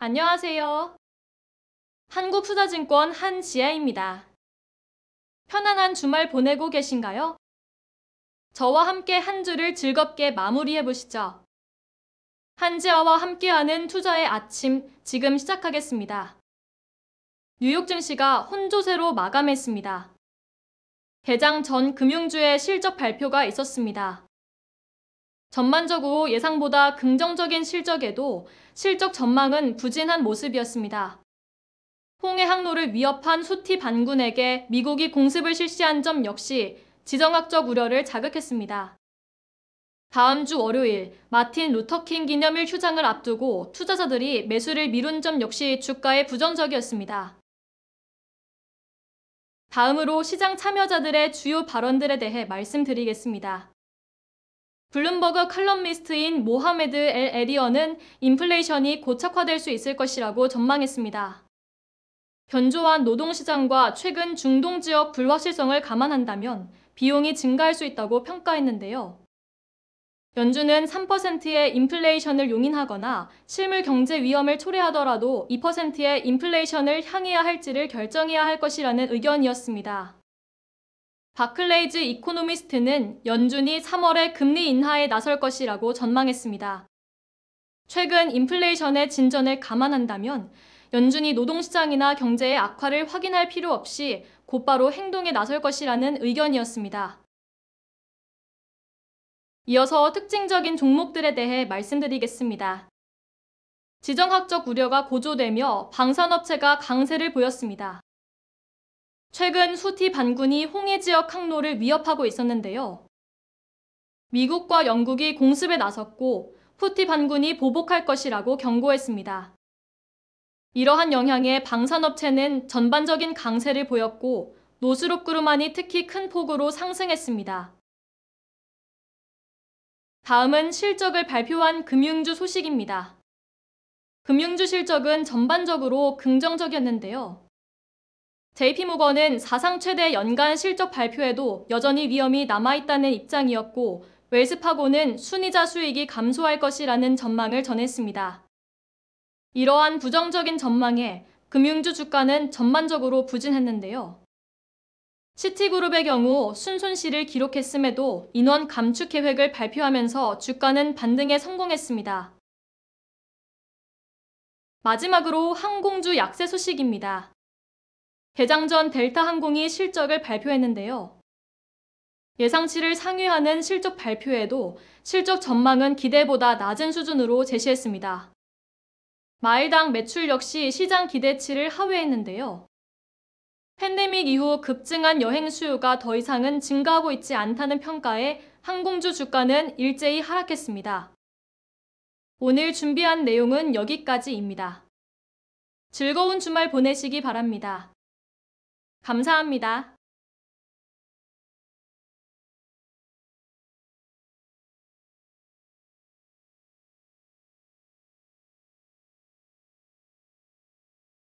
안녕하세요. 한국투자증권 한지아입니다 편안한 주말 보내고 계신가요? 저와 함께 한 주를 즐겁게 마무리해 보시죠. 한지아와 함께하는 투자의 아침 지금 시작하겠습니다. 뉴욕 증시가 혼조세로 마감했습니다. 개장 전 금융주의 실적 발표가 있었습니다. 전반적으로 예상보다 긍정적인 실적에도 실적 전망은 부진한 모습이었습니다. 홍해 항로를 위협한 수티 반군에게 미국이 공습을 실시한 점 역시 지정학적 우려를 자극했습니다. 다음 주 월요일 마틴 루터킹 기념일 휴장을 앞두고 투자자들이 매수를 미룬 점 역시 주가에 부정적이었습니다. 다음으로 시장 참여자들의 주요 발언들에 대해 말씀드리겠습니다. 블룸버그 칼럼니스트인 모하메드 엘 에리언은 인플레이션이 고착화될 수 있을 것이라고 전망했습니다. 견조한 노동시장과 최근 중동 지역 불확실성을 감안한다면 비용이 증가할 수 있다고 평가했는데요. 연준은 3%의 인플레이션을 용인하거나 실물 경제 위험을 초래하더라도 2%의 인플레이션을 향해야 할지를 결정해야 할 것이라는 의견이었습니다. 바클레이즈 이코노미스트는 연준이 3월에 금리 인하에 나설 것이라고 전망했습니다. 최근 인플레이션의 진전을 감안한다면 연준이 노동시장이나 경제의 악화를 확인할 필요 없이 곧바로 행동에 나설 것이라는 의견이었습니다. 이어서 특징적인 종목들에 대해 말씀드리겠습니다. 지정학적 우려가 고조되며 방산업체가 강세를 보였습니다. 최근 후티 반군이 홍해 지역 항로를 위협하고 있었는데요. 미국과 영국이 공습에 나섰고 후티 반군이 보복할 것이라고 경고했습니다. 이러한 영향에 방산업체는 전반적인 강세를 보였고 노스롭 그루만이 특히 큰 폭으로 상승했습니다. 다음은 실적을 발표한 금융주 소식입니다. 금융주 실적은 전반적으로 긍정적이었는데요. JP모건은 사상 최대 연간 실적 발표에도 여전히 위험이 남아있다는 입장이었고 웰스파고는 순이자 수익이 감소할 것이라는 전망을 전했습니다. 이러한 부정적인 전망에 금융주 주가는 전반적으로 부진했는데요. 시티그룹의 경우 순손실을 기록했음에도 인원 감축 계획을 발표하면서 주가는 반등에 성공했습니다. 마지막으로 항공주 약세 소식입니다. 개장 전 델타 항공이 실적을 발표했는데요. 예상치를 상회하는 실적 발표에도 실적 전망은 기대보다 낮은 수준으로 제시했습니다. 마일당 매출 역시 시장 기대치를 하회했는데요. 팬데믹 이후 급증한 여행 수요가 더 이상은 증가하고 있지 않다는 평가에 항공주 주가는 일제히 하락했습니다. 오늘 준비한 내용은 여기까지입니다. 즐거운 주말 보내시기 바랍니다. 감사합니다.